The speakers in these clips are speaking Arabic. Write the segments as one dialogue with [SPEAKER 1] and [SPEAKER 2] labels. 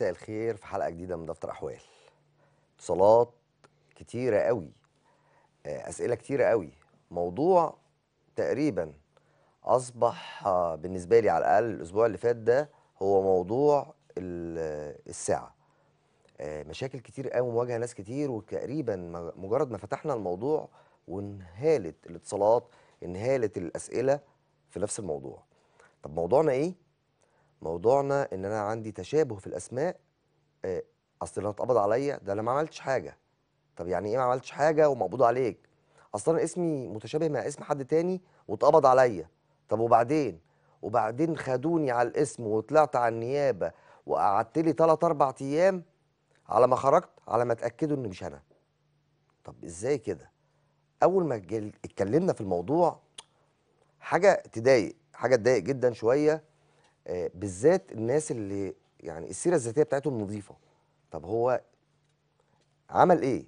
[SPEAKER 1] مساء الخير في حلقه جديده من دفتر احوال اتصالات كتيره قوي آه، اسئله كتيره قوي موضوع تقريبا اصبح آه، بالنسبه لي على الاقل الاسبوع اللي فات ده هو موضوع الساعه آه، مشاكل كتير قوي مواجهه ناس كتير وتقريبا مجرد ما فتحنا الموضوع وانهالت الاتصالات انهالت الاسئله في نفس الموضوع طب موضوعنا ايه موضوعنا ان انا عندي تشابه في الاسماء آه، اصل اللي اتقبض عليا ده انا ما عملتش حاجه طب يعني ايه ما عملتش حاجه ومقبوض عليك اصلا اسمي متشابه مع اسم حد تاني واتقبض عليا طب وبعدين وبعدين خدوني على الاسم وطلعت على النيابه وقعدت لي 3 4 ايام على ما خرجت على ما اتاكدوا ان مش انا طب ازاي كده اول ما اتكلمنا في الموضوع حاجه تضايق حاجه تضايق جدا شويه آه، بالذات الناس اللي يعني السيره الذاتيه بتاعتهم نظيفه طب هو عمل ايه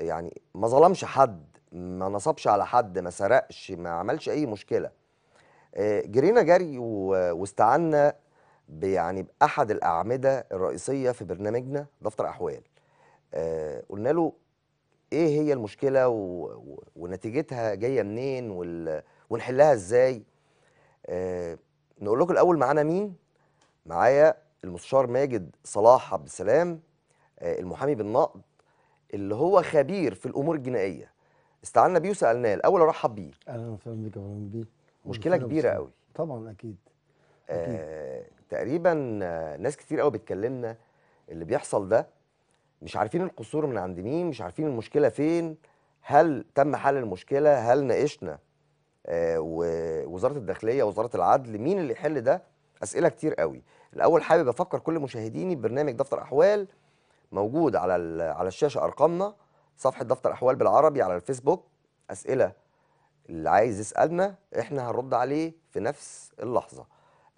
[SPEAKER 1] يعني ما ظلمش حد ما نصبش على حد ما سرقش ما عملش اي مشكله آه، جرينا جري واستعنا يعني باحد الاعمده الرئيسيه في برنامجنا دفتر احوال آه، قلنا له ايه هي المشكله ونتيجتها جايه منين ونحلها ازاي نقول لكم الاول معانا مين معايا المستشار ماجد صلاح عبد السلام آه، المحامي بالنقد اللي هو خبير في الامور الجنائيه استعنا بيه وسالناه الاول ارحب بيه اهلا وسهلا بك بيه مشكله كبيره قوي طبعا اكيد, آه، أكيد. آه تقريبا ناس كتير قوي بتكلمنا اللي بيحصل ده مش عارفين القصور من عند مين مش عارفين المشكله فين هل تم حل المشكله هل ناقشنا آه، ووزاره الداخليه ووزاره العدل مين اللي يحل ده اسئله كتير قوي الاول حابب افكر كل مشاهديني ببرنامج دفتر احوال موجود على على الشاشه ارقامنا صفحه دفتر احوال بالعربي على الفيسبوك اسئله اللي عايز يسالنا احنا هنرد عليه في نفس اللحظه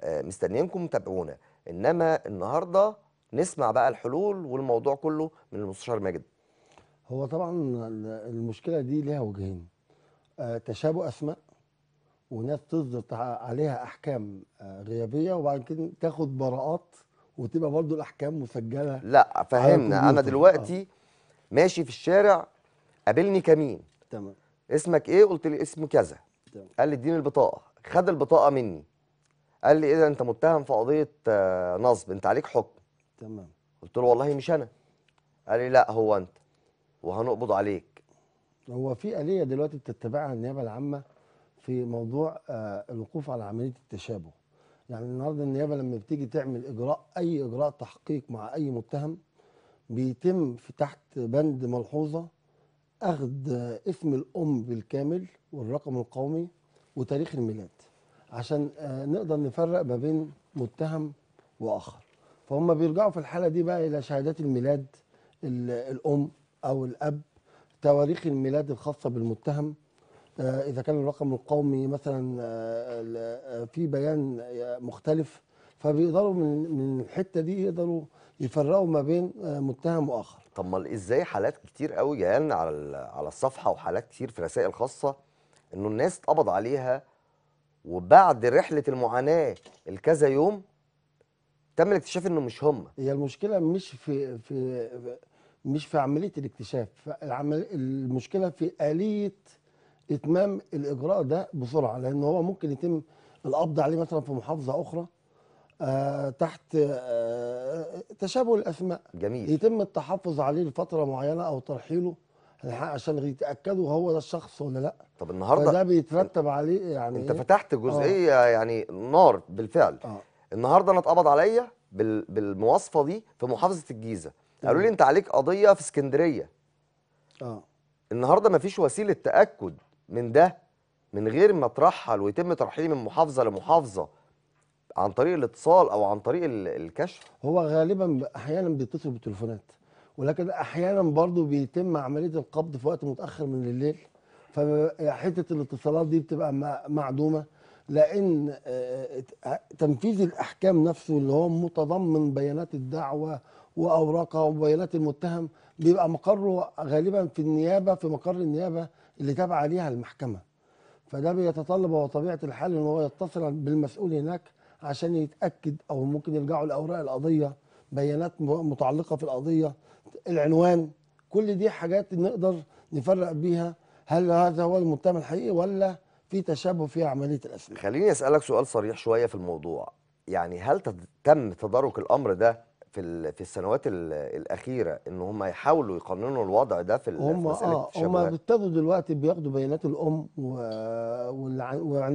[SPEAKER 1] آه، مستنيينكم تابعونا انما النهارده نسمع بقى الحلول والموضوع كله من المستشار ماجد
[SPEAKER 2] هو طبعا المشكله دي ليها وجهين آه، تشابه اسماء وناس تصدر عليها احكام آه، غيابيه وبعد كده تاخد براءات
[SPEAKER 1] وتبقى برضو الاحكام مسجله لا فهمنا انا دلوقتي آه. ماشي في الشارع قابلني كمين تمام اسمك ايه قلت لي اسمي كذا تمام. قال لي اديني البطاقه خد البطاقه مني قال لي اذا إيه انت متهم في قضيه آه، نصب انت عليك حكم تمام قلت له والله مش انا قال لي لا هو انت وهنقبض عليك
[SPEAKER 2] هو في آلية دلوقتي بتتبعها النيابة العامة في موضوع آه، الوقوف على عمليه التشابه يعني النهارده النيابه لما بتيجي تعمل اجراء اي اجراء تحقيق مع اي متهم بيتم في تحت بند ملحوظه اخذ آه، اسم الام بالكامل والرقم القومي وتاريخ الميلاد عشان آه، نقدر نفرق ما بين متهم واخر فهم بيرجعوا في الحاله دي بقى الى شهادات الميلاد الام او الاب تواريخ الميلاد الخاصه بالمتهم آه، اذا كان الرقم القومي مثلا آه، آه، في بيان مختلف فبيقدروا من من الحته دي يقدروا يفرقوا ما بين متهم واخر
[SPEAKER 1] طب ما ازاي حالات كتير قوي جايه على على الصفحه وحالات كتير في رسائل خاصه انه الناس اتقبض عليها وبعد رحله المعاناه الكذا يوم تم الاكتشاف انه مش هم هي المشكله مش في في مش في عمليه الاكتشاف
[SPEAKER 2] المشكله في اليه اتمام الاجراء ده بسرعه لان هو ممكن يتم القبض عليه مثلا في محافظه اخرى آه تحت آه تشابه الاسماء جميل يتم التحفظ عليه لفتره معينه او ترحيله عشان يتاكدوا هو ده الشخص ولا لا
[SPEAKER 1] طب النهارده ده
[SPEAKER 2] بيترتب عليه
[SPEAKER 1] يعني انت فتحت جزئيه آه. يعني نار بالفعل آه. النهارده انا اتقبض عليا بالمواصفه دي في محافظه الجيزه قالوا لي انت عليك قضيه في اسكندريه اه النهارده مفيش وسيله تاكد من ده من غير ما ترحل ويتم ترحيله من محافظه لمحافظه عن طريق الاتصال او عن طريق الكشف
[SPEAKER 2] هو غالبا احيانا بيتصل بالتليفونات ولكن احيانا برضو بيتم عمليه القبض في وقت متاخر من الليل فحته الاتصالات دي بتبقى معدومه لان آه، آه، تنفيذ الاحكام نفسه اللي هو متضمن بيانات الدعوه واوراقها وبيانات المتهم بيبقى مقره غالبا في النيابه في مقر النيابه اللي تابعه عليها المحكمه فده بيتطلب هو طبيعه الحال ان هو يتصل بالمسؤول هناك عشان يتاكد او ممكن يرجعوا لاوراق القضيه بيانات متعلقه في القضيه العنوان كل دي حاجات نقدر نفرق بيها هل هذا هو المتهم الحقيقي ولا في تشابه في عمليه الاسئله
[SPEAKER 1] خليني اسالك سؤال صريح شويه في الموضوع يعني هل تم تدارك الامر ده في في السنوات الاخيره ان هم يحاولوا يقننوا الوضع ده في هم مساله آه هم ابتدوا
[SPEAKER 2] دلوقتي بياخدوا بيانات الام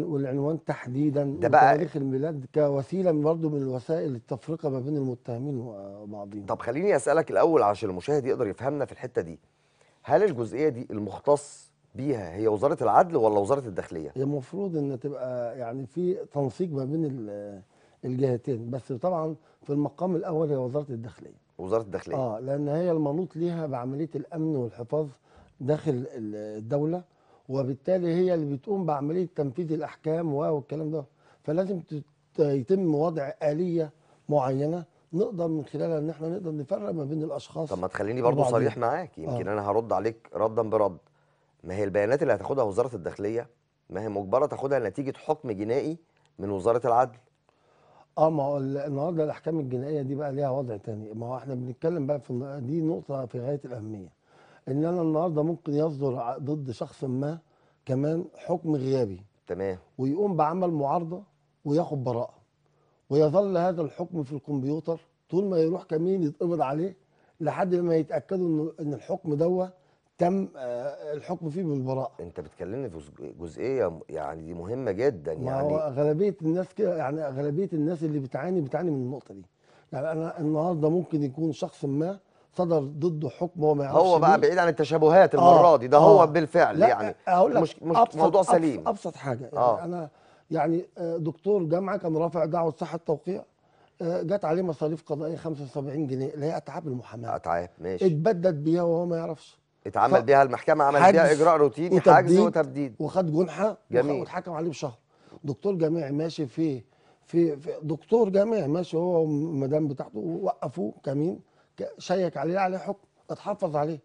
[SPEAKER 2] والعنوان تحديدا ده بقى تاريخ الميلاد كوسيله برضه من وسائل التفرقه ما بين المتهمين وبعضهم
[SPEAKER 1] طب خليني اسالك الاول عشان المشاهد يقدر يفهمنا في الحته دي هل الجزئيه دي المختص بيها هي وزاره العدل ولا وزاره الداخليه؟ المفروض
[SPEAKER 2] ان تبقى يعني في تنسيق ما بين الجهتين بس طبعا في المقام الاول هي وزاره الداخليه
[SPEAKER 1] وزاره الداخليه اه
[SPEAKER 2] لان هي المنوط ليها بعمليه الامن والحفاظ داخل الدوله وبالتالي هي اللي بتقوم بعمليه تنفيذ الاحكام والكلام ده فلازم يتم وضع اليه معينه نقدر من خلالها ان احنا نقدر نفرق ما بين الاشخاص طب ما تخليني برضو صريح معاك يمكن
[SPEAKER 1] آه. انا هرد عليك ردا برد ما هي البيانات اللي هتاخدها وزاره الداخليه ما هي مجبره تاخدها نتيجه حكم جنائي من وزاره العدل
[SPEAKER 2] اه ما هو النهارده الاحكام الجنائيه دي بقى ليها وضع تاني ما هو احنا بنتكلم بقى في دي نقطه في غايه الاهميه ان انا النهارده ممكن يصدر ضد شخص ما كمان حكم غيابي تمام ويقوم بعمل معارضه وياخد براءه ويظل هذا الحكم في الكمبيوتر طول ما يروح كمين يتقبض عليه لحد ما يتاكدوا ان الحكم دوت تم
[SPEAKER 1] آه، الحكم فيه بالبراءه انت بتكلمني في جزئيه يعني دي مهمه جدا ما يعني هو
[SPEAKER 2] غالبيه الناس كده يعني غالبيه الناس اللي بتعاني بتعاني من النقطه دي يعني انا النهارده ممكن يكون شخص ما صدر ضده حكم هو ما يعرفش هو بقى بعيد
[SPEAKER 1] عن التشابهات آه، المره آه دي ده آه هو بالفعل يعني هقول لك مش, مش أبسط موضوع أبسط سليم أبسط, ابسط حاجه
[SPEAKER 2] يعني آه انا يعني آه، دكتور جامعه كان رافع دعوه صحه توقيع جت عليه مصاريف قضائيه 75 جنيه اللي هي اتعاب المحاماه
[SPEAKER 1] اتعاب ماشي
[SPEAKER 2] اتبدد بيها وهو ما يعرفش
[SPEAKER 1] اتعمل ف... بيها المحكمه عملت بيها اجراء روتيني حجز
[SPEAKER 2] وتبديد وخد جنحه جميل واتحكم عليه بشهر دكتور جامعي ماشي في في, في دكتور جامعي ماشي هو والمدام بتاعته وقفوه كمين شيك عليه عليه حكم اتحفظ عليه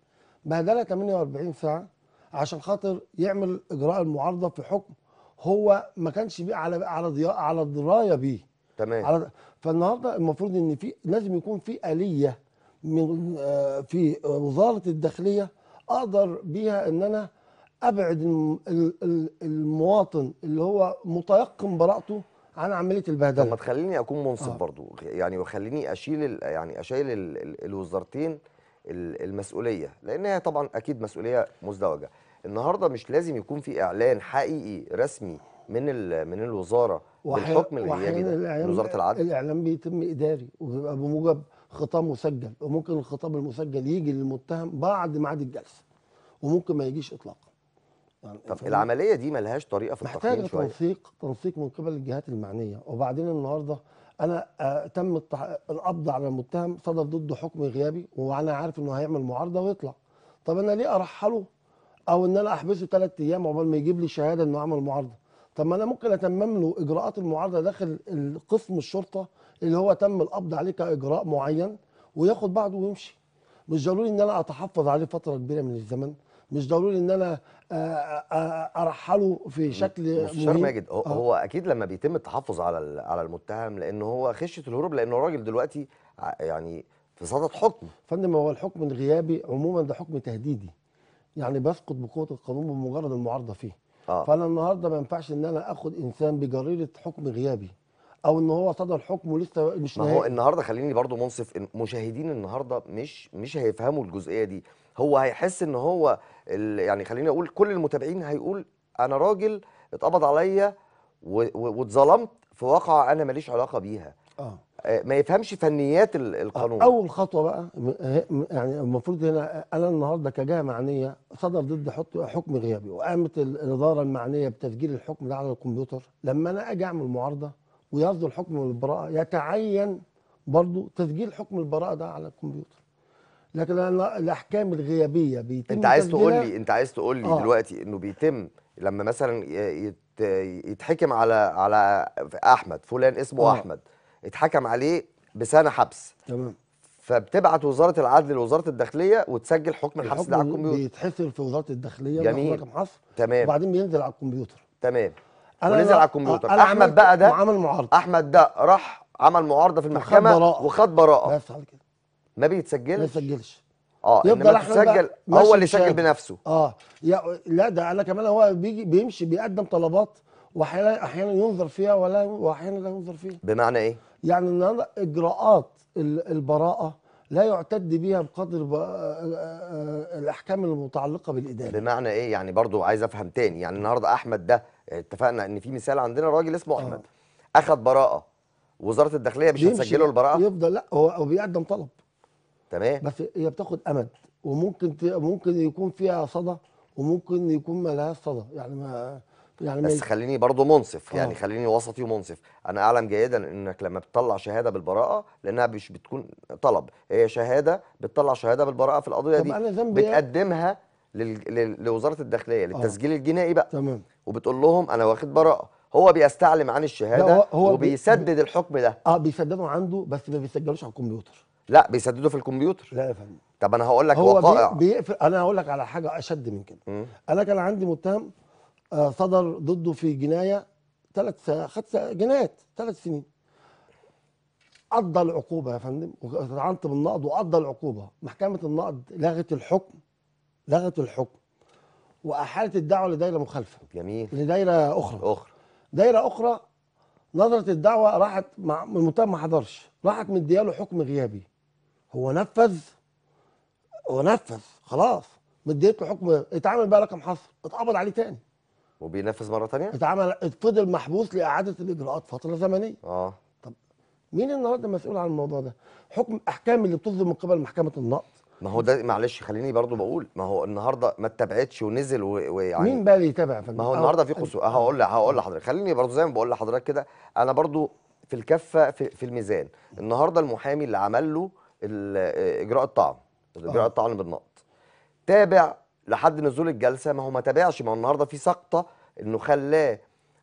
[SPEAKER 2] بهدله 48 ساعه عشان خاطر يعمل اجراء المعارضه في حكم هو ما كانش بيه على على على درايه بيه تمام على فالنهارده المفروض ان في لازم يكون في اليه من آه، في وزاره الداخليه اقدر بيها ان انا ابعد المواطن
[SPEAKER 1] اللي هو متيقن براءته عن عمليه البهدله طب ما تخليني اكون منصف آه. برضو يعني وخليني اشيل يعني اشيل الوزارتين المسؤوليه لان هي طبعا اكيد مسؤوليه مزدوجه النهارده مش لازم يكون في اعلان حقيقي رسمي من من الوزاره بالحكم الغيابي ده وزاره العدل
[SPEAKER 2] الاعلان بيتم اداري وبيبقى بموجب خطاب مسجل وممكن الخطاب المسجل يجي للمتهم بعد ميعاد الجلسه وممكن ما يجيش اطلاقا
[SPEAKER 1] يعني طب العمليه دي ملهاش طريقه في التقييم شويه محتاجه
[SPEAKER 2] تنسيق تنسيق من قبل الجهات المعنيه وبعدين النهارده انا آه تم القبض على المتهم صدر ضده حكم غيابي وانا عارف انه هيعمل معارضه ويطلع طب انا ليه ارحله او ان انا احبسه ثلاث ايام عقبال ما يجيب لي شهاده انه عمل معارضه طب ما انا ممكن اتمم له اجراءات المعارضه داخل قسم الشرطه اللي هو تم القبض عليه كاجراء معين وياخد بعضه ويمشي مش ضروري ان انا اتحفظ عليه فتره كبيره من الزمن مش ضروري ان انا آه، آه، آه، ارحله في شكل مستشار ماجد هو, هو
[SPEAKER 1] اكيد لما بيتم التحفظ على على المتهم لان هو خشيه الهروب لانه الراجل دلوقتي يعني في صدد حكم
[SPEAKER 2] فندم هو الحكم الغيابي عموما ده حكم تهديدي يعني بسقط بقوه القانون بمجرد المعارضه فيه آه. فانا النهارده ما ينفعش ان انا اخد انسان بجريره حكم غيابي او ان هو صدر حكمه لسه مش ما هو النهارده
[SPEAKER 1] خليني برضو منصف مشاهدين النهارده مش مش هيفهموا الجزئيه دي هو هيحس ان هو يعني خليني اقول كل المتابعين هيقول انا راجل اتقبض عليا واتظلمت في واقعه انا ماليش علاقه بيها آه. آه، ما يفهمش فنيات القانون اول
[SPEAKER 2] خطوه بقى يعني المفروض هنا انا النهارده كجهه معنيه صدر ضد حكم غيابي وقامت الاداره المعنيه بتسجيل الحكم ده على الكمبيوتر لما انا اجي اعمل معارضه ويصدر الحكم بالبراءه يتعين برضه تسجيل حكم البراءه ده على الكمبيوتر لكن انا الاحكام الغيابيه
[SPEAKER 1] بيتم انت عايز تقول لي انت عايز تقول لي آه. دلوقتي انه بيتم لما مثلا يتحكم على على احمد فلان اسمه آه. احمد اتحكم عليه بسنه حبس تمام فبتبعت وزاره العدل لوزاره الداخليه وتسجل حكم الحبس ده على الكمبيوتر
[SPEAKER 2] بيتحسب في وزاره الداخليه جميل رقم حصر تمام وبعدين بينزل على الكمبيوتر تمام ونزل على الكمبيوتر أنا احمد بقى ده عمل
[SPEAKER 1] معارضه احمد ده راح عمل معارضه في المحكمه وخد براءه وخد براءه بس على كده ما بيتسجلش ما بيتسجلش اه يفضل احمد تسجل هو اللي سجل بنفسه
[SPEAKER 2] اه لا ده انا كمان هو بيجي بيمشي بيقدم طلبات واحيانا احيانا ينظر فيها ولا واحيانا لا ينظر فيها بمعنى ايه؟ يعني النهارده اجراءات البراءه لا يعتد بها بقدر الاحكام
[SPEAKER 1] المتعلقه بالاداره بمعنى ايه يعني برضو عايز افهم تاني يعني النهارده احمد ده اتفقنا ان في مثال عندنا راجل اسمه آه. احمد آه. اخذ براءه وزاره الداخليه مش هتسجله البراءه
[SPEAKER 2] يفضل لا هو بيقدم طلب تمام بس هي بتاخد امد وممكن ممكن يكون فيها صدى وممكن يكون ما لهاش صدى يعني ما يعني بس
[SPEAKER 1] خليني برضه منصف يعني آه. خليني وسطي ومنصف انا اعلم جيدا انك لما بتطلع شهاده بالبراءه لانها مش بتكون طلب هي شهاده بتطلع شهاده بالبراءه في القضيه دي أنا إيه؟ بتقدمها لل... لوزاره الداخليه آه. للتسجيل آه. الجنائي بقى تمام وبتقول لهم انا واخد براءه هو بيستعلم عن الشهاده هو, وبيسدد بي... الحكم ده
[SPEAKER 2] اه بيسدده عنده بس ما بيسجلوش على الكمبيوتر
[SPEAKER 1] لا بيسددوا في الكمبيوتر لا يا فندم طب انا هقول لك هو وقائع بيقفل انا
[SPEAKER 2] هقول لك على حاجه اشد من كده انا كان عندي متهم آه، صدر ضده في جنايه ثلاث خد جنايات ثلاث سنين قضى العقوبه يا فندم وطعنت بالنقض وقضى العقوبه محكمه النقض لغت الحكم لغت الحكم واحالت الدعوه لدائره مخالفه جميل لدائره اخرى اخرى دائره اخرى نظره الدعوه راحت مع المتهم ما حضرش راحت مدياله حكم غيابي هو نفذ ونفذ خلاص مديت له حكم اتعامل بقى رقم حصر اتقبض عليه تاني
[SPEAKER 1] وبينفذ مره ثانيه
[SPEAKER 2] اتعمل فضل محبوس لاعاده الاجراءات فتره زمنيه اه طب مين النهارده مسؤول عن الموضوع ده حكم احكام اللي بتصدر من قبل محكمه النقض ما هو
[SPEAKER 1] ده معلش خليني برضو بقول ما هو النهارده ما اتبعتش ونزل ويعني مين
[SPEAKER 2] بقى اللي يتابع ما هو النهارده في قصور
[SPEAKER 1] هقول هقول لحضرتك خليني برضو زي ما بقول لحضرتك كده انا برضو في الكفه في, في الميزان النهارده المحامي اللي عمل له اجراء الطعن آه. اجراء الطعن بالنقط تابع لحد نزول الجلسه ما هو ما تابعش ما هو النهارده في سقطه انه خلاه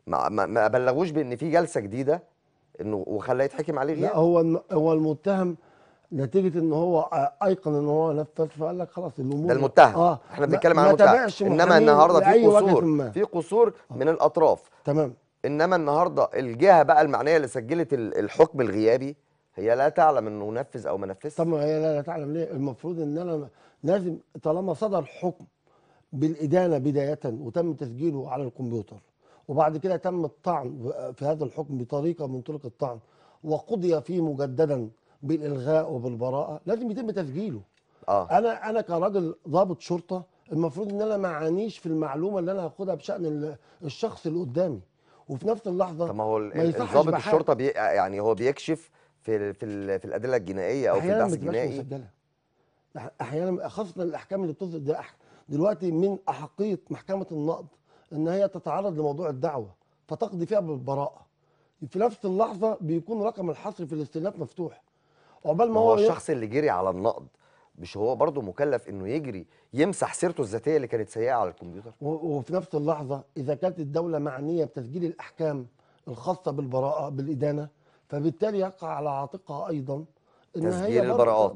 [SPEAKER 1] ما, ما, ما بلغوش بان في جلسه جديده انه وخلاه يتحكم عليه غياب لا هو هو
[SPEAKER 2] المتهم نتيجه ان هو ايقن ان هو نفذ فقال لك خلاص الامور ده المتهم اه احنا بنتكلم عن المتهم انما النهارده في قصور في
[SPEAKER 1] قصور من الاطراف تمام انما النهارده الجهه بقى المعنيه اللي سجلت الحكم الغيابي هي لا تعلم انه نفذ او ما نفذش
[SPEAKER 2] طب ما هي لا, لا تعلم ليه المفروض ان انا لازم طالما صدر حكم بالإدانة بداية وتم تسجيله على الكمبيوتر وبعد كده تم الطعن في هذا الحكم بطريقة من طرق الطعن وقضي فيه مجددا بالإلغاء وبالبراءة لازم يتم تسجيله آه. أنا أنا كراجل ضابط شرطة المفروض إن أنا ما أعانيش في المعلومة اللي أنا هاخدها بشأن الشخص اللي قدامي
[SPEAKER 1] وفي نفس اللحظة طب ما هو ضابط الشرطة بي يعني هو بيكشف في في, في الأدلة الجنائية أو في البحث الجنائي أحيانا
[SPEAKER 2] أحيانا خاصة الأحكام اللي بتصدر ده أحكام دلوقتي من احقيه محكمه النقض ان هي تتعرض لموضوع الدعوه فتقضي فيها بالبراءه في نفس اللحظه بيكون رقم الحصر في الاستئناف مفتوح
[SPEAKER 1] عقبال ما هو, هو الشخص اللي جري على النقض مش هو برضه مكلف انه يجري يمسح سيرته الذاتيه اللي كانت سيئه على الكمبيوتر
[SPEAKER 2] وفي نفس اللحظه اذا كانت الدوله معنيه بتسجيل الاحكام الخاصه بالبراءه بالادانه فبالتالي يقع على عاتقها ايضا
[SPEAKER 1] ان تسجيل هي البراءات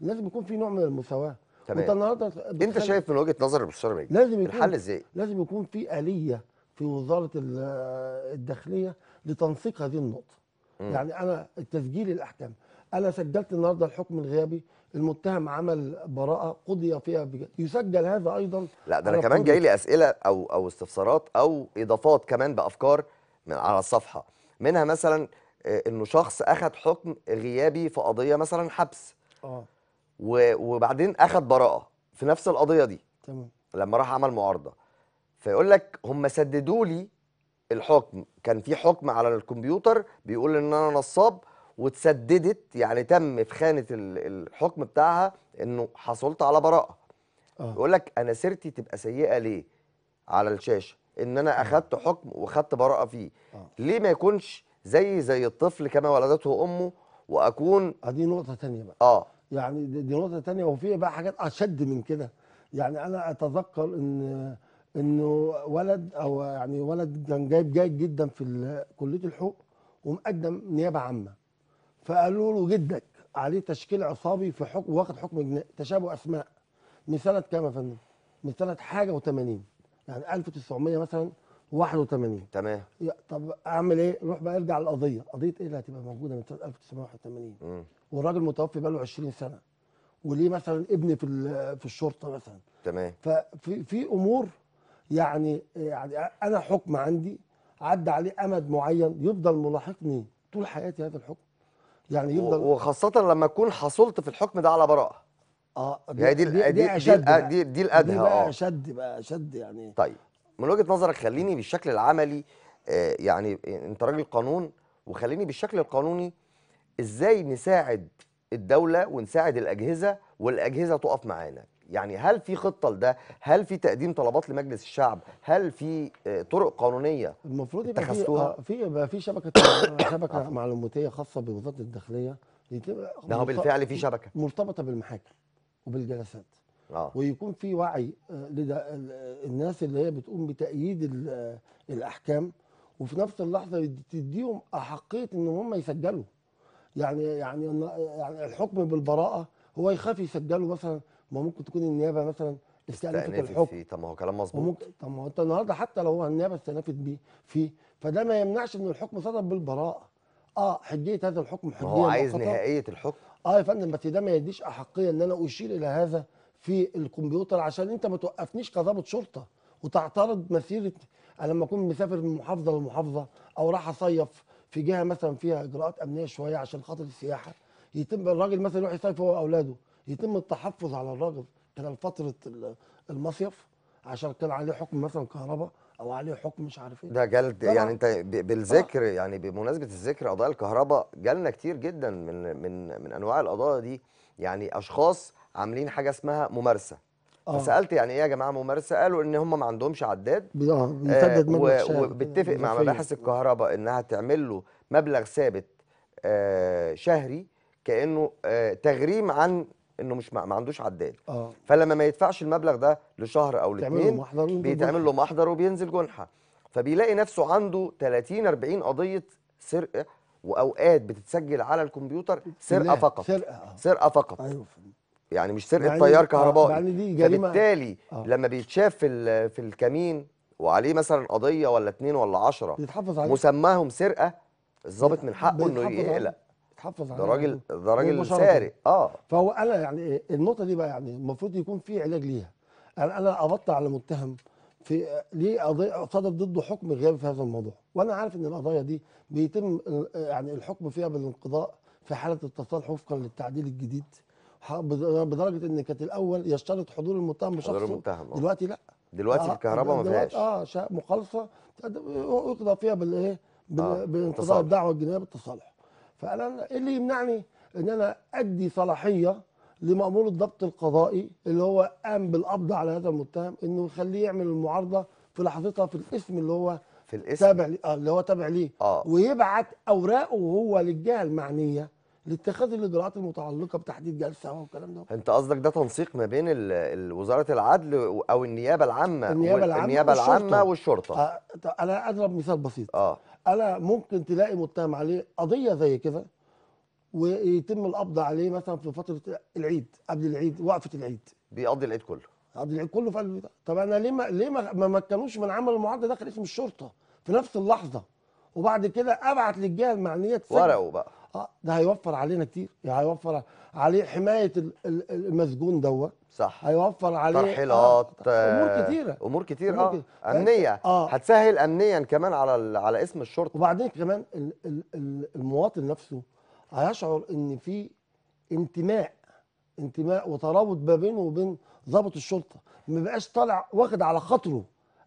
[SPEAKER 2] لازم يكون في نوع من المساواه تمام انت النهارده انت شايف
[SPEAKER 1] من وجهه نظر البروفيسور مجدي لازم يكون الحل ازاي؟
[SPEAKER 2] لازم يكون في اليه في وزاره الداخليه لتنسيق هذه النقطه م. يعني انا التسجيل الاحكام انا سجلت النهارده الحكم الغيابي المتهم عمل براءه قضي فيها يسجل هذا ايضا لا ده انا كمان جاي لي
[SPEAKER 1] اسئله او او استفسارات او اضافات كمان بافكار من على الصفحه منها مثلا آه، انه شخص اخذ حكم غيابي في قضيه مثلا حبس اه وبعدين اخد براءه في نفس القضيه دي تمام لما راح عمل معارضه فيقول لك هم سددوا لي الحكم كان في حكم على الكمبيوتر بيقول ان انا نصاب واتسددت يعني تم في خانه الحكم بتاعها انه حصلت على براءه آه. يقول لك انا سيرتي تبقى سيئه ليه على الشاشه ان انا آه. اخدت حكم واخدت براءه فيه آه. ليه ما يكونش زي زي الطفل كما ولدته امه واكون
[SPEAKER 2] ادي نقطه ثانيه بقى اه يعني دي نقطه ثانيه وفي بقى حاجات اشد من كده يعني انا اتذكر ان انه ولد او يعني ولد كان جايب جيد جدا في كليه الحقوق ومقدم نيابه عامه فقالوا له جدك عليه تشكيل عصابي في حكم واخد حكم تشابه اسماء من سنه كام يا فندم؟ من سنه حاجه و80 يعني 1900 مثلا 81 تمام طب اعمل ايه؟ روح بقى ارجع للقضيه، قضيه ايه اللي هتبقى موجوده من سنه 1981؟ والراجل متوفي بقاله 20 سنه وليه مثلا ابن في في الشرطه مثلا تمام ففي في امور يعني يعني انا حكم عندي عدى عليه امد معين يفضل ملاحقني طول حياتي هذا الحكم يعني يفضل
[SPEAKER 1] وخاصه لما اكون حصلت في الحكم ده على براءه اه يعني دي يعني دي دي, دي, أشد دي, آه، يعني. دي, دي الادهى دي بقى آه. اشد بقى اشد يعني طيب من وجهه نظرك خليني بالشكل العملي آه يعني انت راجل قانون وخليني بالشكل القانوني ازاي نساعد الدوله ونساعد الاجهزه والاجهزه تقف معانا يعني هل في خطه لده هل في تقديم طلبات لمجلس الشعب هل في آه، طرق قانونيه
[SPEAKER 2] المفروض يبقى في آه، في يبقى في شبكه شبكه معلوماتيه خاصه بوزاره الداخليه ده هو بالفعل في شبكه مرتبطه بالمحاكم وبالجلسات آه. ويكون في وعي آه، لدى الناس اللي هي بتقوم بتأييد الاحكام وفي نفس اللحظه تديهم احقيه ان هم يسجلوا يعني يعني يعني الحكم بالبراءه هو يخاف يسجله مثلا ما ممكن تكون النيابه مثلا استأنفت الحكم فيه
[SPEAKER 1] طب ما هو كلام مظبوط
[SPEAKER 2] طب ما هو انت النهارده حتى لو هو النيابه استأنفت بيه فيه فده ما يمنعش ان الحكم صدر بالبراءه اه حجيه هذا الحكم حجيه ما هو عايز مؤقتة. نهائيه الحكم اه يا فندم بس ده ما يديش احقيه ان انا اشير الى هذا في الكمبيوتر عشان انت ما توقفنيش كضابط شرطه وتعترض مسيره لما اكون مسافر من محافظه لمحافظه او راح اصيف في جهه مثلا فيها اجراءات امنيه شويه عشان خاطر السياحه يتم الراجل مثلا يروح يصيف هو واولاده يتم التحفظ على الراجل خلال فتره المصيف عشان كان عليه حكم مثلا كهرباء او عليه حكم مش عارف ايه
[SPEAKER 1] ده جلد طبعا. يعني انت بالذكر آه. يعني بمناسبه الذكر قضايا الكهرباء جالنا كتير جدا من من من انواع القضايا دي يعني اشخاص عاملين حاجه اسمها ممارسه آه. فسالت يعني ايه يا جماعه ممارسه قالوا ان هم ما عندهمش عداد آه،, اه بيتجدد آه وبتفق مع مباحث الكهرباء انها تعمل له مبلغ ثابت آه شهري كانه آه تغريم عن انه مش ما عندوش عداد آه. فلما ما يدفعش المبلغ ده لشهر او لاثنين بيتعمل له محضر وبينزل جنحه فبيلاقي نفسه عنده 30 40 قضيه سرقه واوقات بتتسجل على الكمبيوتر سرقه فقط سرقه آه. سرقه فقط أيوة. يعني مش سرقه طيار آه، كهربائي يعني دي جريمه فبالتالي آه. لما بيتشاف في في الكمين وعليه مثلا قضيه ولا اثنين ولا عشرة يتحفظ عليه مسماهم سرقه الضابط من حقه انه يقلق
[SPEAKER 2] يتحفظ عليه ده راجل ده راجل سارق اه فهو انا يعني النقطه دي بقى يعني المفروض يكون في علاج ليها انا انا قبضت على متهم في ليه قضيه صدر ضده حكم غيابي في هذا الموضوع وانا عارف ان القضايا دي بيتم آه، يعني الحكم فيها بالانقضاء في حاله التصالح وفقا للتعديل الجديد بدرجه ان كانت الاول يشترط حضور المتهم بشخصه حضور المتهم آه. دلوقتي لا دلوقتي آه الكهرباء ما فيهاش اه مخالفه يقضى فيها بالايه؟ آه الدعوه الجنائيه بالتصالح فانا ايه اللي يمنعني ان انا ادي صلاحيه لمامور الضبط القضائي اللي هو قام بالقبض على هذا المتهم انه يخليه يعمل المعارضه في لحظتها في الاسم اللي هو في الاسم تابع اه اللي هو تابع ليه آه. ويبعت اوراقه هو للجهه المعنيه لاتخاذ الاجراءات المتعلقه بتحديد جلسه والكلام ده
[SPEAKER 1] انت قصدك ده تنسيق ما بين وزاره العدل او النيابه العامه النيابه العامه النيابه العامه والشرطه, والشرطة.
[SPEAKER 2] أه انا اضرب مثال
[SPEAKER 1] بسيط اه
[SPEAKER 2] انا ممكن تلاقي متهم عليه قضيه زي كده ويتم القبض عليه مثلا في فتره العيد قبل العيد وقفه العيد
[SPEAKER 1] بيقضي العيد كله
[SPEAKER 2] قضي العيد كله في قلب طب انا ليه ما ليه ما مكنوش من عمل المعادله داخل اسم الشرطه في نفس اللحظه وبعد كده ابعت للجهه المعنيه ورقه بقى آه، ده هيوفر علينا كتير يعني هيوفر عليه حمايه المسجون دوت صح هيوفر عليه ترحيلات آه،, آه امور كتيره امور كتير اه كتير. آه، امنيه آه.
[SPEAKER 1] هتسهل امنيا كمان على
[SPEAKER 2] على اسم الشرطه وبعدين كمان المواطن نفسه هيشعر ان في انتماء انتماء وترابط ما بينه وبين ضابط الشرطه ما بقاش طالع واخد على خاطره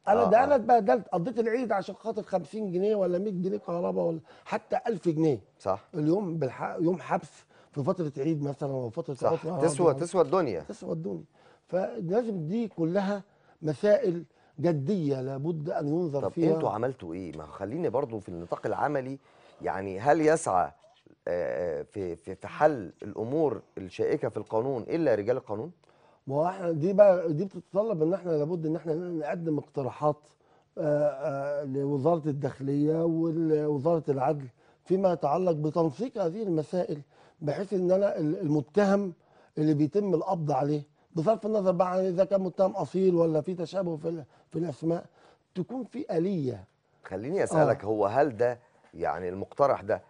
[SPEAKER 2] انا آه ده آه. انا اتبهدلت قضيت العيد عشان خاطر 50 جنيه ولا 100 جنيه كهرباء ولا حتى 1000 جنيه صح اليوم بالحق يوم حبس في فتره عيد مثلا او فتره صح تسوى يعني. تسوى الدنيا تسوى الدنيا فلازم دي كلها مسائل جديه لابد ان ينظر طب فيها طب انتوا
[SPEAKER 1] عملتوا ايه؟ ما خليني برضو في النطاق العملي يعني هل يسعى آه، آه، في في حل الامور الشائكه في القانون الا رجال القانون؟
[SPEAKER 2] ما هو احنا دي بقى دي بتتطلب ان احنا لابد ان احنا نقدم اقتراحات آه، آه، لوزاره الداخليه ووزاره العدل فيما يتعلق بتنسيق هذه المسائل بحيث ان انا المتهم اللي بيتم القبض عليه بصرف النظر بقى عن اذا كان متهم اصيل ولا في تشابه في, في الاسماء تكون في اليه
[SPEAKER 1] خليني اسالك آه. هو هل ده يعني المقترح ده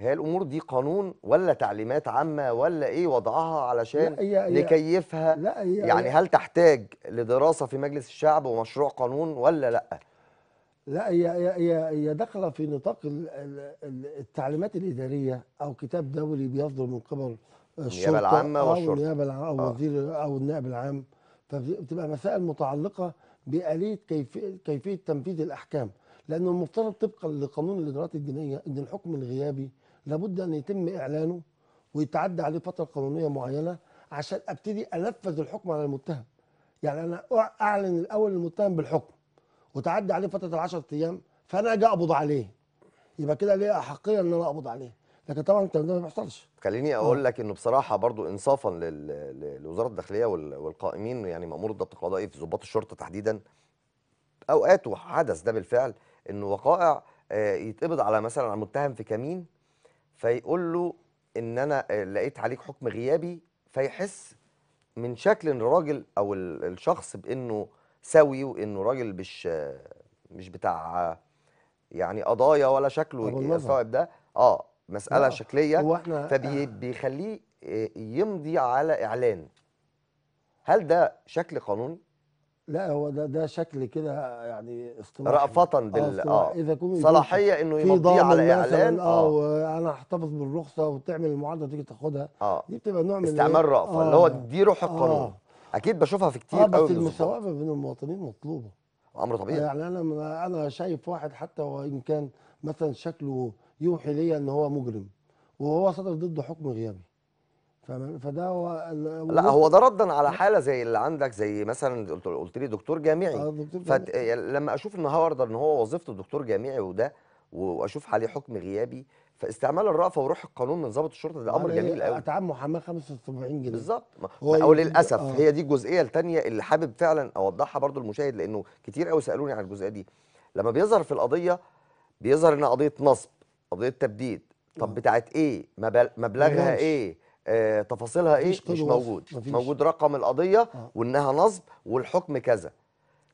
[SPEAKER 1] هي الامور دي قانون ولا تعليمات عامه ولا ايه وضعها علشان لا هي نكيفها لا يعني هل تحتاج لدراسه في مجلس الشعب ومشروع قانون ولا لا
[SPEAKER 2] لا هي هي هي داخله في نطاق التعليمات الاداريه او كتاب دولي بيصدر من قبل الشرطه العامه او النيابه العامه او آه. وزير آه. او النائب العام فبتبقى مسائل متعلقه باليه كيفيه كيفيه تنفيذ الاحكام لانه المفترض طبقا لقانون الاجراءات الجنائيه ان الحكم الغيابي لابد ان يتم اعلانه ويتعدى عليه فتره قانونيه معينه عشان ابتدي انفذ الحكم على المتهم يعني انا اعلن الاول المتهم بالحكم وتعدى عليه فتره ال10 ايام فانا اجي اقبض عليه يبقى كده ليه احقيه ان انا اقبض عليه لكن طبعا الكلام ده ما بيحصلش
[SPEAKER 1] خليني اقول لك انه بصراحه برضو انصافا لوزاره الداخليه والقائمين يعني مامور الضبط القضائي إيه في ضباط الشرطه تحديدا اوقات وحدث ده بالفعل انه وقائع آه، يتقبض على مثلا على متهم في كمين فيقول له ان انا آه، لقيت عليك حكم غيابي فيحس من شكل الراجل او الشخص بانه سوي وانه راجل مش آه، مش بتاع يعني قضايا ولا شكله يستوعب ده اه مساله لا. شكليه آه، فبيخليه يمضي على اعلان هل ده شكل قانوني
[SPEAKER 2] لا هو ده ده شكل كده يعني اصطلاحي رأفة بال آه،, اه اذا كنت صلاحيه انه يمضي على اعلان آه،, اه وانا هحتفظ بالرخصه وتعمل المعادله تيجي تاخدها
[SPEAKER 1] اه دي بتبقى نوع من استعمال رأفة آه اللي هو آه. دي روح القانون آه اكيد بشوفها في كتير آه بس المساواه
[SPEAKER 2] بين المواطنين مطلوبه
[SPEAKER 1] امر طبيعي يعني
[SPEAKER 2] انا انا شايف واحد حتى وان كان مثلا شكله يوحي ليا ان هو مجرم وهو صدر ضده حكم غيابي فده هو لا هو ده
[SPEAKER 1] ردا على حاله زي اللي عندك زي مثلا قلت قلت لي دكتور جامعي اه دكتور فت... يعني لما اشوف النهارده ان هو وظيفته دكتور جامعي وده واشوف عليه حكم غيابي فاستعمال الرأفة وروح القانون من ضابط الشرطه ده امر جميل قوي اتعام محاماه 75 جنيه بالظبط او للاسف آه. هي دي الجزئيه الثانيه اللي حابب فعلا اوضحها برضو المشاهد لانه كتير قوي سالوني عن الجزئيه دي لما بيظهر في القضيه بيظهر انها قضيه نصب قضيه تبديد طب آه. بتاعت ايه مبلغها ايه آه تفاصيلها ايه مش, مش موجود مفيش. موجود رقم القضيه آه. وانها نصب والحكم كذا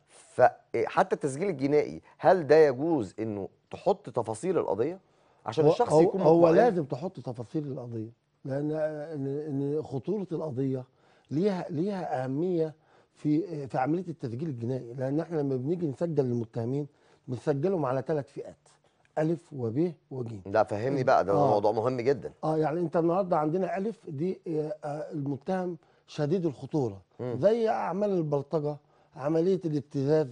[SPEAKER 1] فحتى إيه، التسجيل الجنائي هل ده يجوز انه تحط تفاصيل القضيه عشان هو الشخص يكون هو, هو لازم
[SPEAKER 2] تحط تفاصيل القضيه لان ان خطوره القضيه ليها ليها اهميه في في عمليه التسجيل الجنائي لان احنا لما بنيجي نسجل المتهمين بنسجلهم على ثلاث فئات الف وب
[SPEAKER 1] وج لا فهمني بقى ده آه. موضوع مهم جدا
[SPEAKER 2] اه يعني انت النهارده عندنا الف دي آه،, آه المتهم شديد الخطوره مم. زي اعمال البلطجه عمليه الابتزاز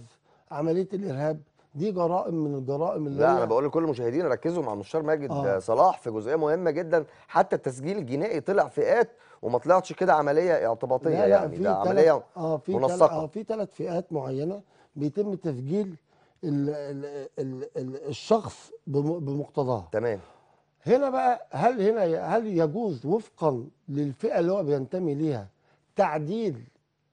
[SPEAKER 2] عمليه الارهاب دي جرائم من الجرائم اللي لا هي... انا
[SPEAKER 1] بقول لكل المشاهدين ركزوا مع المستشار ماجد آه. صلاح في جزئيه مهمه جدا حتى التسجيل الجنائي طلع فئات وما طلعتش كده عمليه اعتباطيه لا لا يعني ده عمليه آه في منسقه اه في
[SPEAKER 2] ثلاث فئات معينه بيتم تسجيل ال ال الشخص بمقتضاه تمام هنا بقى هل هنا هل يجوز وفقا للفئه اللي هو بينتمي ليها تعديل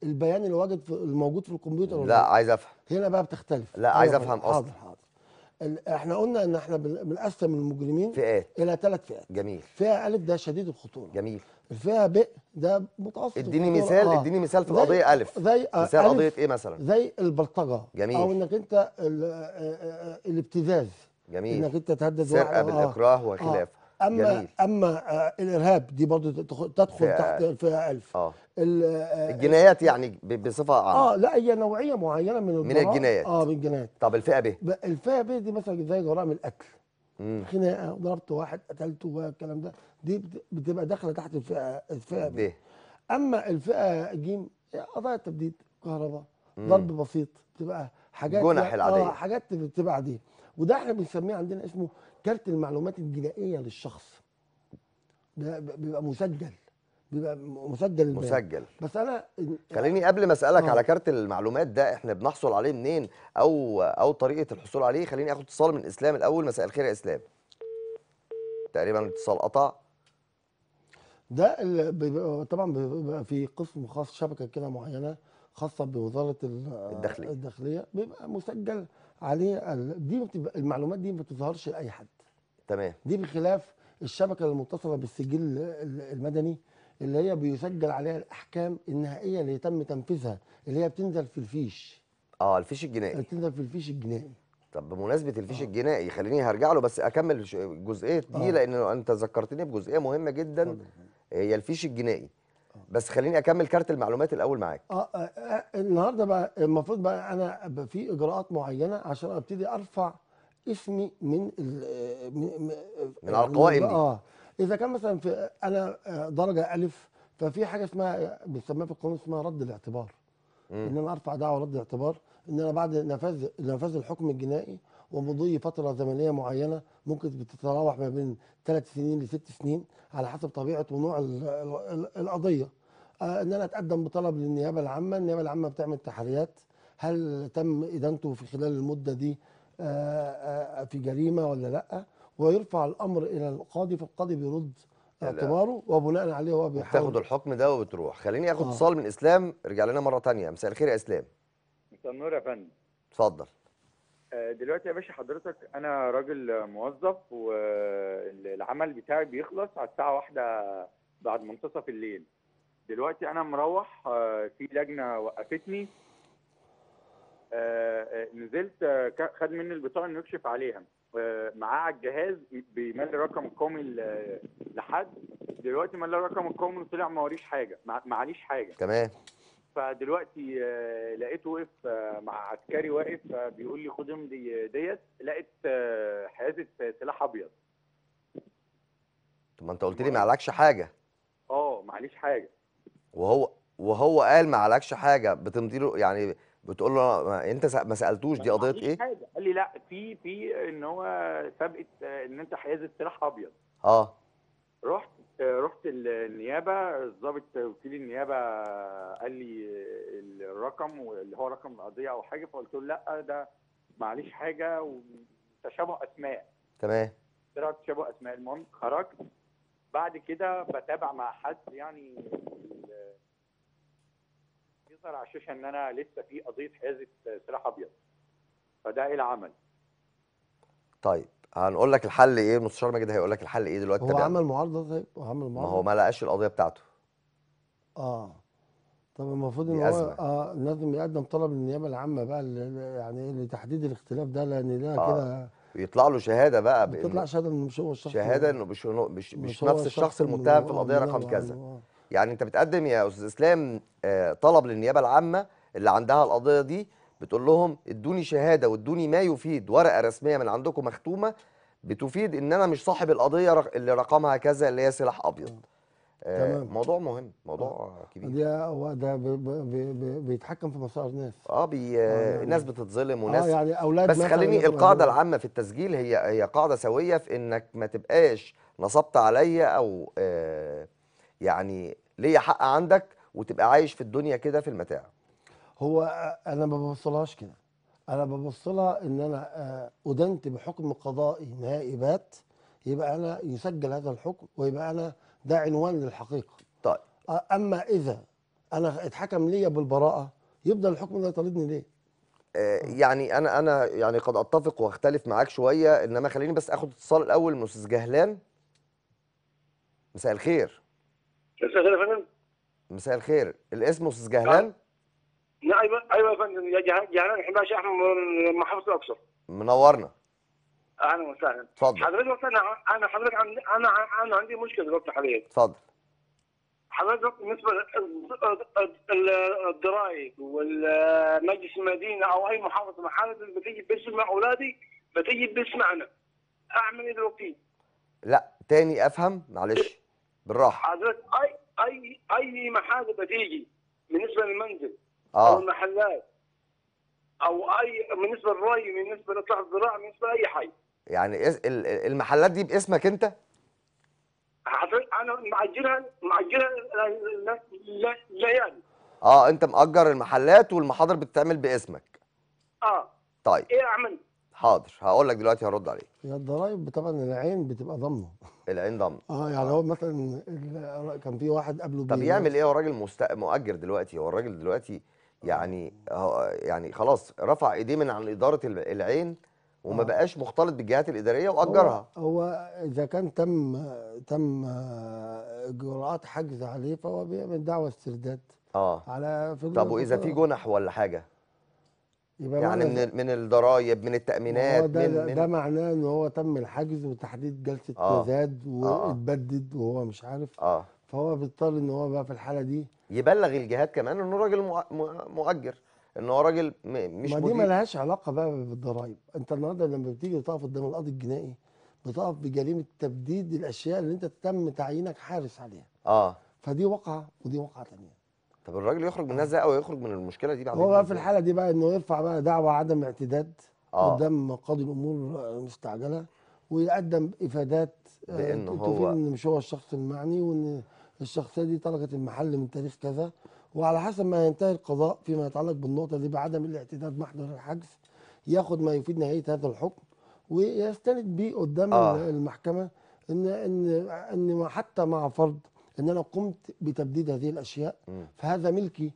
[SPEAKER 2] البيان اللي واجد في الموجود في الكمبيوتر ولا لا عايز افهم هنا بقى بتختلف لا عايز افهم اصلا حاضر
[SPEAKER 1] حاضر
[SPEAKER 2] احنا قلنا ان احنا بنقسم المجرمين فئات الى ثلاث فئات جميل فئه ا ده شديد الخطوره جميل الفئه ب ده متوسط اديني مثال آه. اديني مثال في القضيه الف زي آه مثال قضيه ايه مثلا زي البلطجه جميل او انك انت آه، آه، الابتزاز
[SPEAKER 1] جميل انك انت تهدد سرقه آه. بالاكراه وخلاف وخلافه آه. اما جميل.
[SPEAKER 2] اما آه الارهاب دي برضه تدخل فئة تحت الفئه الف اه الجنايات يعني
[SPEAKER 1] بصفه اعمى اه لا
[SPEAKER 2] هي نوعيه معينه من من الجنايات اه من الجنايات طب الفئه ب الفئه
[SPEAKER 1] ب دي مثلا زي جرائم الاكل خناقه
[SPEAKER 2] ضربت واحد قتلته والكلام ده دي بتبقى داخله تحت الفئه الفئه ب اما الفئه ج قضايا التبديد كهرباء ضرب بسيط بتبقى حاجات جنح العاديه اه حاجات بتبقى عاديه وده احنا بنسميه عندنا اسمه كارت المعلومات الجنائيه للشخص ده بيبقى مسجل بيبقى مسجل مسجل بس انا
[SPEAKER 1] خليني قبل ما اسالك آه. على كارت المعلومات ده احنا بنحصل عليه منين او او طريقه الحصول عليه خليني اخد اتصال من اسلام الاول مساء الخير يا اسلام تقريبا الاتصال قطع
[SPEAKER 2] ده بيبقى طبعا بيبقى في قسم خاص شبكه كده معينه خاصه بوزاره الداخليه الداخليه بيبقى مسجل عليه دي المعلومات دي ما بتظهرش لاي حد تمام دي بخلاف الشبكه المتصله بالسجل المدني اللي هي بيسجل عليها الاحكام النهائيه اللي تم تنفيذها اللي هي بتنزل في
[SPEAKER 1] الفيش اه الفيش الجنائي بتنزل في الفيش الجنائي طب بمناسبه الفيش آه. الجنائي خليني هرجع له بس اكمل جزئيه دي آه. لان انت ذكرتني بجزئيه مهمه جدا آه. هي الفيش الجنائي آه. بس خليني اكمل كارت المعلومات الاول معاك
[SPEAKER 2] آه, آه, آه النهارده بقى المفروض بقى انا في اجراءات معينه عشان ابتدي ارفع اسمي من من, من القوائم دي اه اذا كان مثلا في انا آه، درجه الف ففي حاجه اسمها آه، بنسميها في القانون اسمها رد الاعتبار مم. ان انا ارفع دعوه رد الاعتبار ان انا بعد نفاذ نفاذ الحكم الجنائي ومضي فتره زمنيه معينه ممكن بتتراوح ما بين ثلاث سنين لست سنين على حسب طبيعه ونوع القضيه آه، ان انا اتقدم بطلب للنيابه العامه النيابه العامه بتعمل تحريات هل تم ادانته في خلال المده دي في جريمه ولا لا ويرفع الامر الى القاضي فالقاضي بيرد اعتباره وبناء
[SPEAKER 1] عليه هو بيحاول تاخد الحكم ده وبتروح خليني اخد اتصال آه. من اسلام رجع لنا مره ثانيه مساء الخير يا اسلام
[SPEAKER 3] مساء النور يا فندم اتفضل آه، دلوقتي يا باشا حضرتك انا راجل موظف والعمل بتاعي بيخلص على الساعه واحدة بعد منتصف الليل دلوقتي انا مروح آه، في لجنه وقفتني آه، نزلت خد مني البطاقه انه يكشف عليها معاه على الجهاز بيملي رقم قومي لحد دلوقتي ملى الرقم القومي وطلع ما وريش حاجه معليش حاجه تمام فدلوقتي آه، لقيته وقف آه، مع عسكري واقف آه، بيقول لي خد امضي ديت لقيت حازه سلاح ابيض
[SPEAKER 1] طب ما انت قلت لي ما عليكش حاجه
[SPEAKER 3] اه ما عليش حاجه
[SPEAKER 1] وهو وهو قال ما عليكش حاجه بتمضي له يعني بتقول له انت ما سالتوش دي قضيه ايه؟
[SPEAKER 3] حاجة. قال لي لا في في ان هو سابقه ان انت حيازه سلاح ابيض اه رحت رحت النيابه الضابط وكيل النيابه قال لي الرقم اللي هو رقم القضيه او حاجه فقلت له لا ده معلش حاجه وتشابه اسماء تمام تشابه اسماء المهم خرجت بعد كده بتابع مع حد يعني على الشاشه ان انا لسه في قضيه حيازه سلاح ابيض فده ايه العمل
[SPEAKER 1] طيب هنقول لك الحل ايه المستشار ماجد هيقول لك الحل ايه دلوقتي هو عمل
[SPEAKER 2] معارضه طيب هو عمل معارضه ما هو
[SPEAKER 1] ما لقاش القضيه بتاعته
[SPEAKER 2] اه طب المفروض ان هو اه لازم يقدم طلب للنيابه العامه بقى يعني إيه، لتحديد الاختلاف ده لان ده آه. كده
[SPEAKER 1] يطلع له شهاده بقى بتطلع
[SPEAKER 2] شهاده انه مش هو الشخص شهاده يعني.
[SPEAKER 1] انه مش مش, مش, مش نفس الشخص المتهم في القضيه رقم كذا آه. يعني انت بتقدم يا استاذ اسلام آه، طلب للنيابه العامه اللي عندها القضيه دي بتقول لهم ادوني شهاده وادوني ما يفيد ورقه رسميه من عندكم مختومه بتفيد ان انا مش صاحب القضيه اللي رقمها كذا اللي هي سلاح ابيض آه، تمام. موضوع مهم موضوع آه.
[SPEAKER 2] كبير ده هو ده بيتحكم في مسار ناس
[SPEAKER 1] اه, بي آه يعني ناس بتتظلم آه، وناس آه يعني اولاد بس خليني القاعده العامه في التسجيل هي هي قاعده سويه في انك ما تبقاش نصبت عليا او آه يعني ليا حق عندك وتبقى عايش في الدنيا كده في المتاع
[SPEAKER 2] هو آه، انا ما ببصلهاش كده انا ببصلها ان انا آه، ادنت بحكم قضائي نهائي بات يبقى انا يسجل هذا الحكم ويبقى انا ده عنوان للحقيقه طيب اما اذا انا اتحكم ليا بالبراءه يفضل الحكم ده
[SPEAKER 1] يطاردني ليه آه، يعني انا انا يعني قد اتفق واختلف معاك شويه انما خليني بس اخد اتصال الاول من استاذ جهلان مساء الخير
[SPEAKER 2] مساء الخير يا فندم
[SPEAKER 1] مساء الخير الاسم استاذ جهلان
[SPEAKER 2] نعم, نعم، ايوه ايوه يا فندم يا جهلان احنا حماشي احمد من محافظه الاقصر
[SPEAKER 1] منورنا اهلا وسهلا اتفضل
[SPEAKER 2] حضرتك انا انا حضرتك عندي انا انا عندي مشكله دلوقتي حاليا اتفضل حضرتك بالنسبه للضرايب والمجلس المدينه او اي محافظه محافظه بتيجي باسم اولادي بتيجي باسم انا اعمل ايه دلوقتي؟
[SPEAKER 1] لا تاني افهم معلش بالراحه
[SPEAKER 2] حضرتك اي اي اي محاسب بتيجي بالنسبه للمنزل آه. او المحلات او اي بالنسبه للري بالنسبه لاصلاح الزراعه بالنسبه لاي حي
[SPEAKER 1] يعني المحلات دي باسمك انت؟
[SPEAKER 2] حضرتك انا مأجرها مأجرها ليالي
[SPEAKER 1] اه انت مأجر المحلات والمحاضر بتتعمل باسمك اه طيب ايه اعمل؟ حاضر هقول لك دلوقتي هرد عليك هي
[SPEAKER 2] الضرايب طبعا العين بتبقى ضمه العين ضمه اه يعني هو مثلا كان في واحد قبله طب يعمل
[SPEAKER 1] ايه هو الراجل مست... مؤجر دلوقتي هو الراجل دلوقتي يعني يعني خلاص رفع ايديه من عن اداره العين وما آه. بقاش مختلط بالجهات الاداريه واجرها
[SPEAKER 2] هو, هو اذا كان تم تم آه، اجراءات حجز عليه فهو بيعمل دعوه استرداد اه على فلوس طب واذا في
[SPEAKER 1] جنح ولا حاجه
[SPEAKER 2] يبقى يعني من
[SPEAKER 1] من الضرايب من التامينات ده من ده,
[SPEAKER 2] معناه ان هو تم الحجز وتحديد جلسه آه مزاد واتبدد آه. وهو مش عارف آه فهو بيضطر ان هو بقى في الحاله دي
[SPEAKER 1] يبلغ الجهات كمان انه راجل مؤجر ان هو راجل مش ما دي مالهاش
[SPEAKER 2] علاقه بقى بالضرايب انت النهارده لما بتيجي تقف قدام القاضي الجنائي بتقف بجريمه تبديد الاشياء اللي انت تم تعيينك حارس عليها اه فدي واقعه ودي واقعه
[SPEAKER 1] ثانيه طب الراجل يخرج من ازاي آه. او يخرج من المشكله دي بعدين هو بقى في الحاله
[SPEAKER 2] دي بقى انه يرفع بقى دعوه عدم اعتداد آه. قدام قاضي الامور المستعجله ويقدم افادات آه، بانه هو ان مش هو الشخص المعني وان الشخصيه دي تركت المحل من تاريخ كذا وعلى حسب ما ينتهي القضاء فيما يتعلق بالنقطه دي بعدم الاعتداد محضر الحجز ياخد ما يفيد نهايه هذا الحكم ويستند بيه قدام آه. المحكمه ان ان ان حتى مع فرض ان انا قمت بتبديد هذه الاشياء م. فهذا ملكي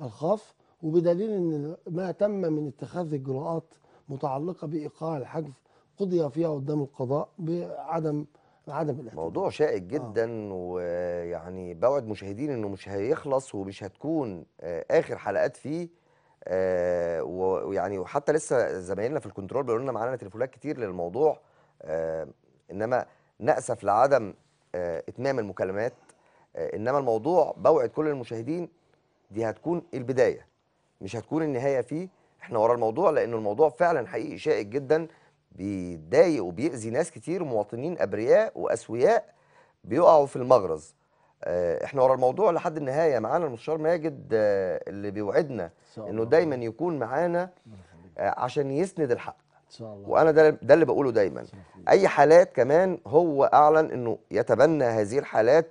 [SPEAKER 2] الخاص وبدليل ان ما تم من اتخاذ اجراءات متعلقه بايقاع الحجز قضي فيها قدام
[SPEAKER 1] القضاء بعدم عدم الاحتمال. موضوع شائك آه. جدا آه. ويعني بوعد مشاهدين انه مش هيخلص ومش هتكون آه، اخر حلقات فيه آه ويعني وحتى لسه زمايلنا في الكنترول بيقولوا لنا معانا تليفونات كتير للموضوع آه انما ناسف لعدم آه اتمام المكالمات آه، انما الموضوع بوعد كل المشاهدين دي هتكون البدايه مش هتكون النهايه فيه احنا ورا الموضوع لان الموضوع فعلا حقيقي شائك جدا بيضايق وبيأذي ناس كتير مواطنين ابرياء واسوياء بيقعوا في المغرز آه، احنا ورا الموضوع لحد النهايه معانا المستشار ماجد آه، اللي بيوعدنا انه دايما يكون معانا عشان يسند الحق إن شاء الله. وانا ده ده اللي بقوله دايما اي حالات كمان هو اعلن انه يتبنى هذه الحالات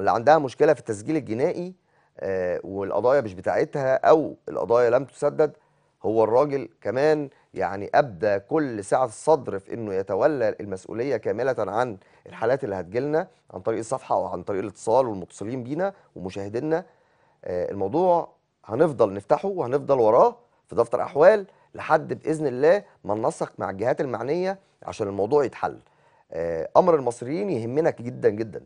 [SPEAKER 1] واللي عندها مشكله في التسجيل الجنائي آه، والقضايا مش بتاعتها او القضايا لم تسدد هو الراجل كمان يعني ابدى كل سعه الصدر في انه يتولى المسؤوليه كامله عن الحالات اللي هتجيلنا عن طريق الصفحه او عن طريق الاتصال والمتصلين بينا ومشاهدينا آه، الموضوع هنفضل نفتحه وهنفضل وراه في دفتر احوال لحد باذن الله ما ننسق مع الجهات المعنيه عشان الموضوع يتحل آه، امر المصريين يهمنا جدا جدا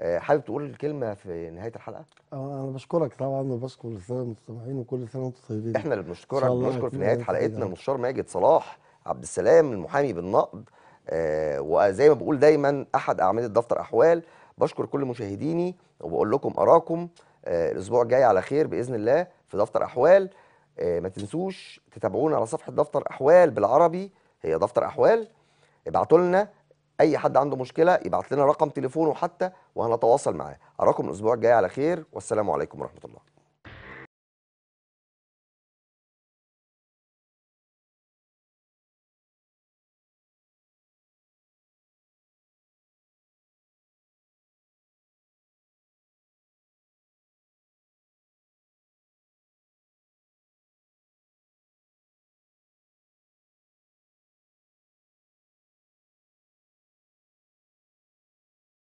[SPEAKER 1] آه، حابب تقول كلمه في نهايه الحلقه
[SPEAKER 2] آه، انا بشكرك طبعا وبشكر الساده المستمعين وكل سنه وانتم طيبين احنا اللي بنشكرك بنشكر في نهايه حلقتنا
[SPEAKER 1] المستشار يعني. ماجد صلاح عبد السلام المحامي بالنقد آه، وزي ما بقول دايما احد اعمده دفتر احوال بشكر كل مشاهديني وبقول لكم اراكم الاسبوع الجاي على خير باذن الله في دفتر احوال ما تنسوش تتابعونا على صفحه دفتر احوال بالعربي هي دفتر احوال ابعتوا لنا اي حد عنده مشكله يبعت لنا رقم تليفونه حتى وهنتواصل معاه اراكم الاسبوع
[SPEAKER 3] الجاي على خير والسلام عليكم ورحمه الله